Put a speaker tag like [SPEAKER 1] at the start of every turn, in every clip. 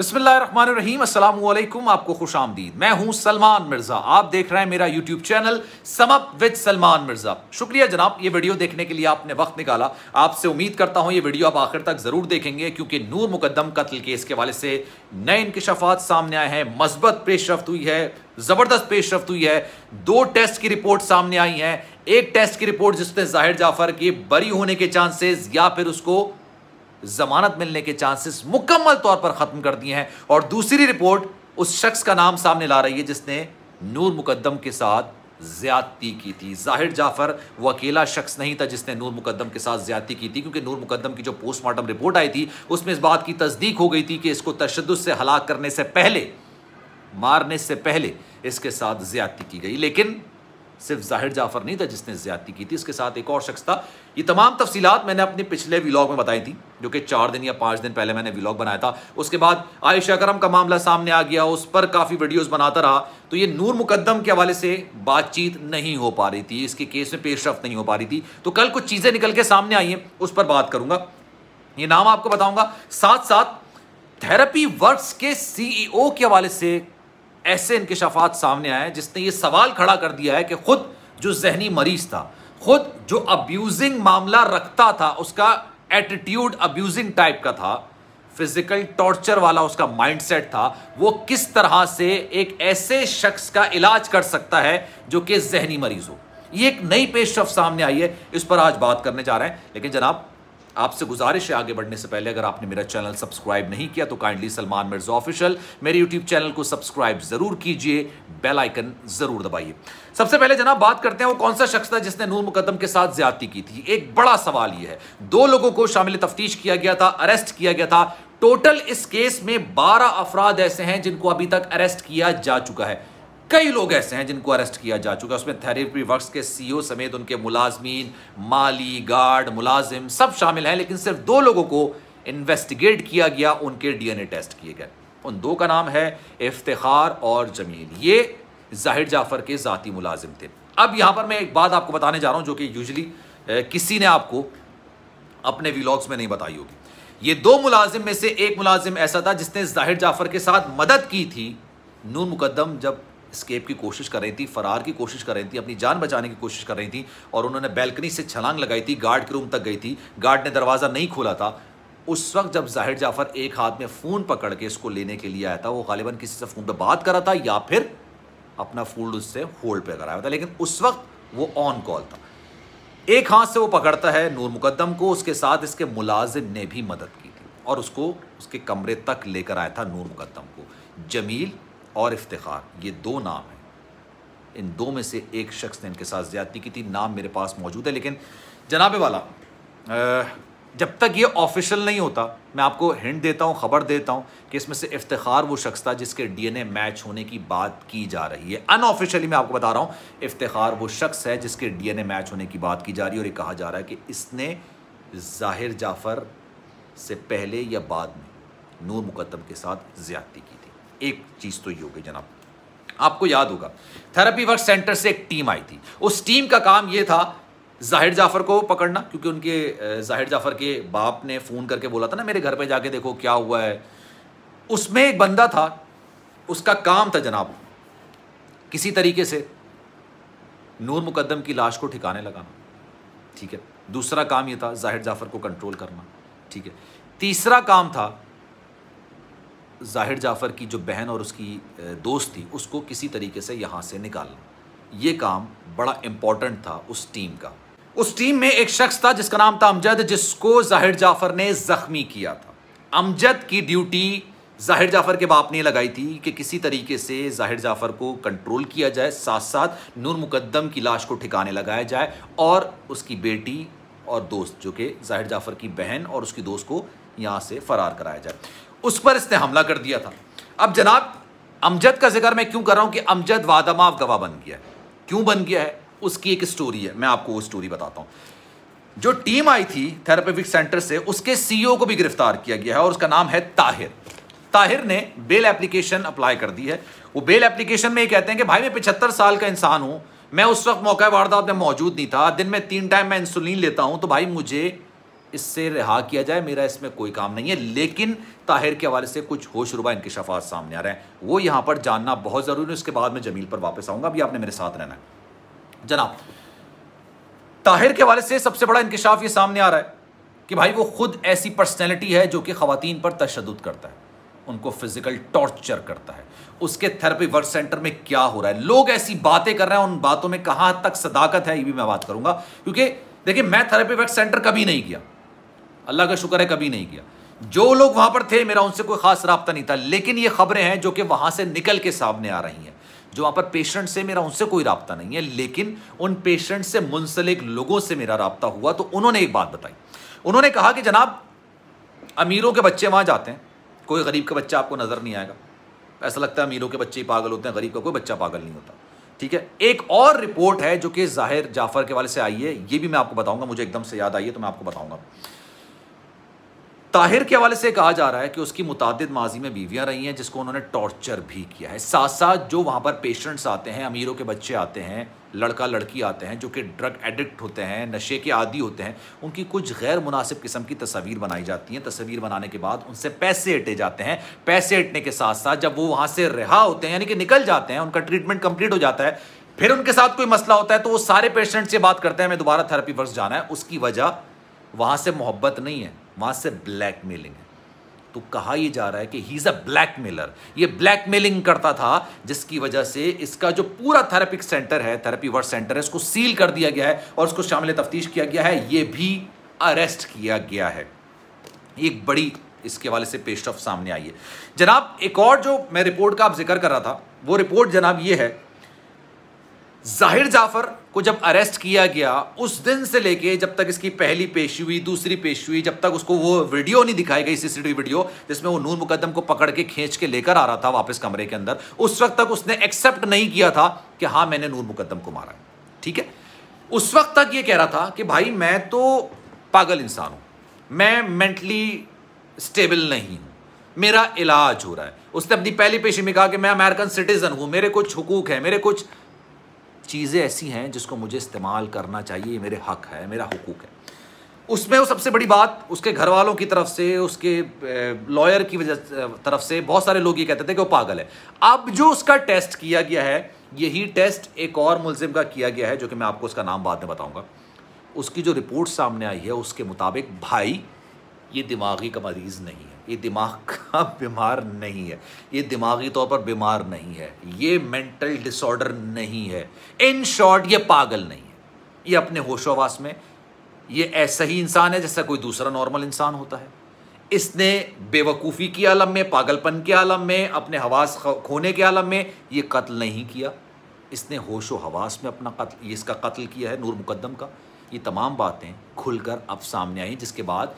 [SPEAKER 1] बसमीम अल्लाम आपको खुश आमदीद मैं हूं सलमान मिर्ज़ा आप देख रहे हैं मेरा YouTube channel Sum Up with Salman Mirza शुक्रिया जनाब ये वीडियो देखने के लिए आपने वक्त निकाला आपसे उम्मीद करता हूं ये वीडियो आप आखिर तक ज़रूर देखेंगे क्योंकि नूर मुकदम कत्ल केस के हवाले से नए इंकशाफात सामने आए हैं मस्बत पेशरफ हुई है ज़बरदस्त पेशरफ हुई है दो टेस्ट की रिपोर्ट सामने आई है एक टेस्ट की रिपोर्ट जिसने जाहिर जाफर की बरी होने के चांसेस या फिर उसको जमानत मिलने के चांसेस मुकम्मल तौर पर ख़त्म कर दिए हैं और दूसरी रिपोर्ट उस शख्स का नाम सामने ला रही है जिसने नूर मुकदम के साथ ज्यादती की थी जाहिर जाफर वो अकेला शख्स नहीं था जिसने नूर मुकदम के साथ ज्यादती की थी क्योंकि नूर मुकदम की जो पोस्टमार्टम रिपोर्ट आई थी उसमें इस बात की तस्दीक हो गई थी कि इसको तशद से हलाक करने से पहले मारने से पहले इसके साथ ज्यादती की गई लेकिन सिर्फ जाहिर जाफर नहीं था जिसने ज्यादती की थी उसके साथ एक और शख्स था ये तमाम तफसीत मैंने अपने पिछले व्लॉग में बताई थी जो कि चार दिन या पाँच दिन पहले मैंने व्लॉग बनाया था उसके बाद आयशा करम का मामला सामने आ गया उस पर काफ़ी वीडियोज़ बनाता रहा तो ये नूर मुकदम के हवाले से बातचीत नहीं हो पा रही थी इसके केस में पेशरफ नहीं हो पा रही थी तो कल कुछ चीज़ें निकल के सामने आई हैं उस पर बात करूँगा ये नाम आपको बताऊँगा साथ साथ थेरेपी वर्क्स के सीईओ e के हवाले से ऐसे इनकशाफात सामने आए जिसने ये सवाल खड़ा कर दिया है कि खुद जो जहनी मरीज था खुद जो अब्यूजिंग मामला रखता था उसका एटीट्यूड अब्यूजिंग टाइप का था फिजिकल टॉर्चर वाला उसका माइंडसेट था वो किस तरह से एक ऐसे शख्स का इलाज कर सकता है जो कि जहनी मरीज हो ये एक नई पेशरफ सामने आई है इस पर आज बात करने जा रहे हैं लेकिन जनाब आपसे गुजारिश है आगे बढ़ने से पहले अगर आपने मेरा चैनल सब्सक्राइब नहीं किया तो काइंडली सलमान मिर्जा ऑफिशियल मेरे यूट्यूब चैनल को सब्सक्राइब जरूर कीजिए बेल आइकन जरूर दबाइए सबसे पहले जनाब बात करते हैं वो कौन सा शख्स था जिसने नूर मुकदम के साथ ज्यादती की थी एक बड़ा सवाल यह है दो लोगों को शामिल तफ्तीश किया गया था अरेस्ट किया गया था टोटल इस केस में बारह अफराद ऐसे हैं जिनको अभी तक अरेस्ट किया जा चुका है कई लोग ऐसे हैं जिनको अरेस्ट किया जा चुका है उसमें थेरेपी वर्क्स के सीईओ e समेत उनके मुलाजमीन माली गार्ड मुलाजिम सब शामिल हैं लेकिन सिर्फ दो लोगों को इन्वेस्टिगेट किया गया उनके डीएनए टेस्ट किए गए उन दो का नाम है इफ्तार और जमील ये जाहिर जाफर के ज़ाती मुलाजिम थे अब यहाँ पर मैं एक बात आपको बताने जा रहा हूँ जो कि यूजली किसी ने आपको अपने विलॉग्स में नहीं बताई होगी ये दो मुलाजिम में से एक मुलाजिम ऐसा था जिसने जाहिर जाफर के साथ मदद की थी नून मुकदम जब स्केप की कोशिश कर रही थी फरार की कोशिश कर रही थी अपनी जान बचाने की कोशिश कर रही थी और उन्होंने बैल्कनी से छलांग लगाई थी गार्ड के रूम तक गई थी गार्ड ने दरवाज़ा नहीं खोला था उस वक्त जब जाहिर जाफर एक हाथ में फ़ोन पकड़ के इसको लेने के लिए आया था वो गालिबा किसी से फ़ोन पर बात करा था या फिर अपना फ़ोन उससे होल्ड पर कराया था लेकिन उस वक्त वो ऑन कॉल था एक हाथ से वो पकड़ता है नूर मुकदम को उसके साथ इसके मुलाजिम ने भी मदद की थी और उसको उसके कमरे तक लेकर आया था नूर मुकदम को जमील और इफ्तार ये दो नाम हैं इन दो में से एक शख्स ने इनके साथ ज्यादती की थी नाम मेरे पास मौजूद है लेकिन जनाब वाला जब तक ये ऑफिशियल नहीं होता मैं आपको हिंट देता हूँ ख़बर देता हूँ कि इसमें से इफ्तार वो शख्स था जिसके डीएनए मैच होने की बात की जा रही है अनऑफिशियली मैं आपको बता रहा हूँ इफ्तार वो शख्स है जिसके डीएनए मैच होने की बात की जा रही है और ये कहा जा रहा है कि इसने जाहिर जाफ़र से पहले या बाद में नूर मुकदम के साथ ज्यादती की एक चीज़ तो ये होगी जनाब आपको याद होगा थेरेपी वर्क सेंटर से एक टीम आई थी उस टीम का काम ये था जाहिर जाफर को पकड़ना क्योंकि उनके जाहिर जाफर के बाप ने फ़ोन करके बोला था ना मेरे घर पे जाके देखो क्या हुआ है उसमें एक बंदा था उसका काम था जनाब किसी तरीके से नूर मुकदम की लाश को ठिकाने लगाना ठीक है दूसरा काम ये था जाहिर जाफर को कंट्रोल करना ठीक है तीसरा काम था जाहिर जाफ़र की जो बहन और उसकी दोस्त थी उसको किसी तरीके से यहाँ से निकालना ये काम बड़ा इम्पॉर्टेंट था उस टीम का उस टीम में एक शख्स था जिसका नाम था अमजद जिसको जाहिर जाफ़र ने ज़ख्मी किया था अमजद की ड्यूटी जाहिर जाफ़र के बाप ने लगाई थी कि किसी तरीके से जाहिर जाफ़र को कंट्रोल किया जाए साथ साथ नूर मुकदम की लाश को ठिकाने लगाया जाए और उसकी बेटी और दोस्त जो कि जाहिर जाफ़र की बहन और उसकी दोस्त को यहाँ से फ़रार कराया जाए उस पर इसने हमला कर दिया था अब जनाब अमजद का जिक्र मैं क्यों कर रहा हूँ कि अमजद वादमाव गवाह बन गया है क्यों बन गया है उसकी एक स्टोरी है मैं आपको वो स्टोरी बताता हूँ जो टीम आई थी थेरापेविक सेंटर से उसके सीईओ को भी गिरफ्तार किया गया है और उसका नाम है ताहिर ताहिर ने बेल एप्लीकेशन अप्लाई कर दी है वो बेल एप्लीकेशन में ये कहते हैं कि भाई मैं पिछहत्तर साल का इंसान हूँ मैं उस वक्त मौका वारदात में मौजूद नहीं था दिन में तीन टाइम मैं इंसुलिन लेता हूँ तो भाई मुझे इससे रिहा किया जाए मेरा इसमें कोई काम नहीं है लेकिन ताहिर के हवाले से कुछ होशरुबा शफात सामने आ रहे हैं वो यहाँ पर जानना बहुत ज़रूरी है उसके बाद मैं जमील पर वापस आऊँगा अभी आपने मेरे साथ रहना है जनाब ताहिर के हवाले से सबसे बड़ा इंकशाफ ये सामने आ रहा है कि भाई वो खुद ऐसी पर्सनैलिटी है जो कि खातन पर तशद करता है उनको फिजिकल टॉर्चर करता है उसके थेरेपी वर्क सेंटर में क्या हो रहा है लोग ऐसी बातें कर रहे हैं उन बातों में कहाँ तक सदाकत है ये भी मैं बात करूंगा क्योंकि देखिए मैं थेरेपी वर्क सेंटर कभी नहीं किया अल्लाह का शुक्र है कभी नहीं किया जो लोग वहां पर थे मेरा उनसे कोई खास रबता नहीं था लेकिन ये खबरें हैं जो कि वहां से निकल के सामने आ रही हैं जो वहां पर पेशेंट से मेरा उनसे कोई रबता नहीं है लेकिन उन पेशेंट से मुंसलिक लोगों से मेरा रबता हुआ तो उन्होंने एक बात बताई उन्होंने कहा कि जनाब अमीरों के बच्चे वहां जाते हैं कोई गरीब का बच्चा आपको नज़र नहीं आएगा ऐसा लगता है अमीरों के बच्चे ही पागल होते हैं गरीब का कोई बच्चा पागल नहीं होता ठीक है एक और रिपोर्ट है जो कि जाहिर जाफर के वाले से आई है ये भी मैं आपको बताऊंगा मुझे एकदम से याद आई है तो मैं आपको बताऊंगा ताहिर के हवाले से कहा जा रहा है कि उसकी मुतद माजी में बीवियाँ रही हैं जिसको उन्होंने टॉर्चर भी किया है साथ साथ जो वहाँ पर पेशेंट्स आते हैं अमीरों के बच्चे आते हैं लड़का लड़की आते हैं जो कि ड्रग एडिक्ट होते हैं नशे के आदि होते हैं उनकी कुछ गैर मुनासिब किस्म की तस्वीर बनाई जाती हैं तस्वीर बनाने के बाद उनसे पैसे हटे जाते हैं पैसे हटने के साथ साथ जब वो वहाँ से रिहा होते हैं यानी कि निकल जाते हैं उनका ट्रीटमेंट कम्प्लीट हो जाता है फिर उनके साथ कोई मसला होता है तो वो सारे पेशेंट से बात करते हैं हमें दोबारा थेरेपी वर्ष जाना है उसकी वजह वहाँ से मोहब्बत नहीं है वहां से ब्लैक मेलिंग है तो कहा यह जा रहा है कि he is a blackmailer ये ब्लैक मेलिंग करता था जिसकी वजह से इसका जो पूरा थेरेपिक सेंटर है थेरेपी वर्क सेंटर है इसको सील कर दिया गया है और उसको शामिल तफ्तीश किया गया है यह भी अरेस्ट किया गया है एक बड़ी इसके वाले से पेश सामने आई है जनाब एक और जो मैं रिपोर्ट का आप जिक्र कर रहा था वो रिपोर्ट जनाब ये है जाहिर जाफर को जब अरेस्ट किया गया उस दिन से लेके जब तक इसकी पहली पेशी हुई दूसरी पेशी हुई जब तक उसको वो वीडियो नहीं दिखाई गई सीसीटीवी वीडियो जिसमें वो नूर मुकदम को पकड़ के खींच के लेकर आ रहा था वापस कमरे के अंदर उस वक्त तक उसने एक्सेप्ट नहीं किया था कि हाँ मैंने नूर मुकदम को मारा ठीक है उस वक्त तक ये कह रहा था कि भाई मैं तो पागल इंसान हूँ मैं मेंटली स्टेबल नहीं हूँ मेरा इलाज हो रहा है उसने अपनी पहली पेशी में कहा कि मैं अमेरिकन सिटीजन हूँ मेरे कुछ हुकूक है मेरे कुछ चीज़ें ऐसी हैं जिसको मुझे इस्तेमाल करना चाहिए ये मेरे हक है मेरा हकूक है उसमें वो सबसे बड़ी बात उसके घर वालों की तरफ से उसके लॉयर की वजह तरफ से बहुत सारे लोग ये कहते थे कि वो पागल है अब जो उसका टेस्ट किया गया है यही टेस्ट एक और मुलजिम का किया गया है जो कि मैं आपको उसका नाम बाद में बताऊंगा उसकी जो रिपोर्ट सामने आई है उसके मुताबिक भाई ये दिमागी का मरीज़ नहीं है ये दिमाग का बीमार नहीं है ये दिमागी तौर पर बीमार नहीं है ये मेंटल डिसऑर्डर नहीं है इन शॉर्ट ये पागल नहीं है ये अपने होशोवास में ये ऐसा ही इंसान है जैसा कोई दूसरा नॉर्मल इंसान होता है इसने बेवकूफ़ी के आलम में पागलपन के आलम में अपने हवास खोने के आलम में ये कत्ल नहीं किया इसने होशो हवास में अपना कत्ल ये इसका कत्ल किया है नूर मुकदम का ये तमाम बातें खुलकर अब सामने आई जिसके बाद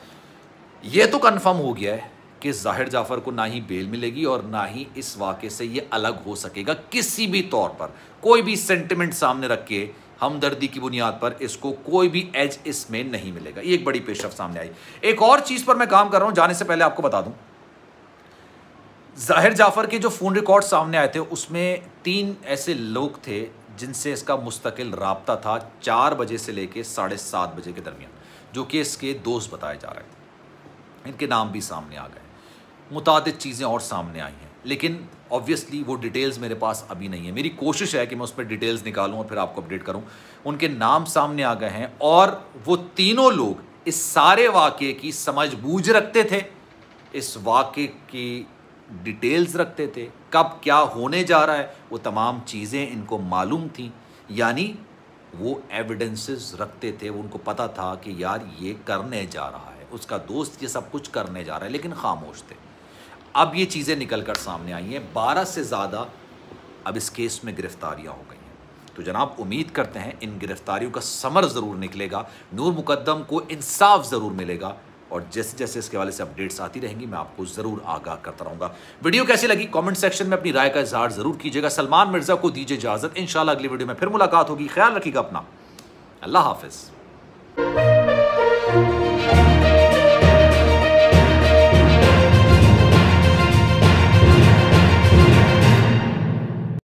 [SPEAKER 1] ये तो कन्फर्म हो गया है कि जाहिर जाफ़र को ना ही बेल मिलेगी और ना ही इस वाक़े से ये अलग हो सकेगा किसी भी तौर पर कोई भी सेंटिमेंट सामने रख के हमदर्दी की बुनियाद पर इसको कोई भी एज इसमें नहीं मिलेगा ये एक बड़ी पेशरफ सामने आई एक और चीज़ पर मैं काम कर रहा हूँ जाने से पहले आपको बता दूँ जाहिर जाफ़र के जो फ़ोन रिकॉर्ड सामने आए थे उसमें तीन ऐसे लोग थे जिनसे इसका मुस्तकिल रबता था चार बजे से लेकर साढ़े सात बजे के दरमियान जो कि इसके दोस्त बताए जा रहे थे इनके नाम भी सामने आ गए मुतद चीज़ें और सामने आई हैं लेकिन ऑब्वियसली वो डिटेल्स मेरे पास अभी नहीं है मेरी कोशिश है कि मैं उस पर डिटेल्स निकालूँ और फिर आपको अपडेट करूँ उनके नाम सामने आ गए हैं और वो तीनों लोग इस सारे वाक़े की समझ बूझ रखते थे इस वाक्य की डिटेल्स रखते थे कब क्या होने जा रहा है वो तमाम चीज़ें इनको मालूम थी यानी वो एविडेंसेस रखते थे वो उनको पता था कि यार ये करने जा रहा है उसका दोस्त ये सब कुछ करने जा रहा है लेकिन खामोश थे अब ये चीज़ें निकल कर सामने आई हैं बारह से ज़्यादा अब इस केस में गिरफ्तारियां हो गई हैं तो जनाब उम्मीद करते हैं इन गिरफ्तारियों का समर ज़रूर निकलेगा नूर मुकदम को इंसाफ ज़रूर मिलेगा और जैसे जैसे इसके वाले से अपडेट्स आती रहेंगी मैं आपको ज़रूर आगाह करता रहूँगा वीडियो कैसी लगी कमेंट सेक्शन में अपनी राय का इजहार ज़रूर कीजिएगा सलमान मिर्ज़ा को दीजिए इजाज़त इन अगली वीडियो में फिर मुलाकात होगी ख्याल रखिएगा अपना अल्लाह हाफिज़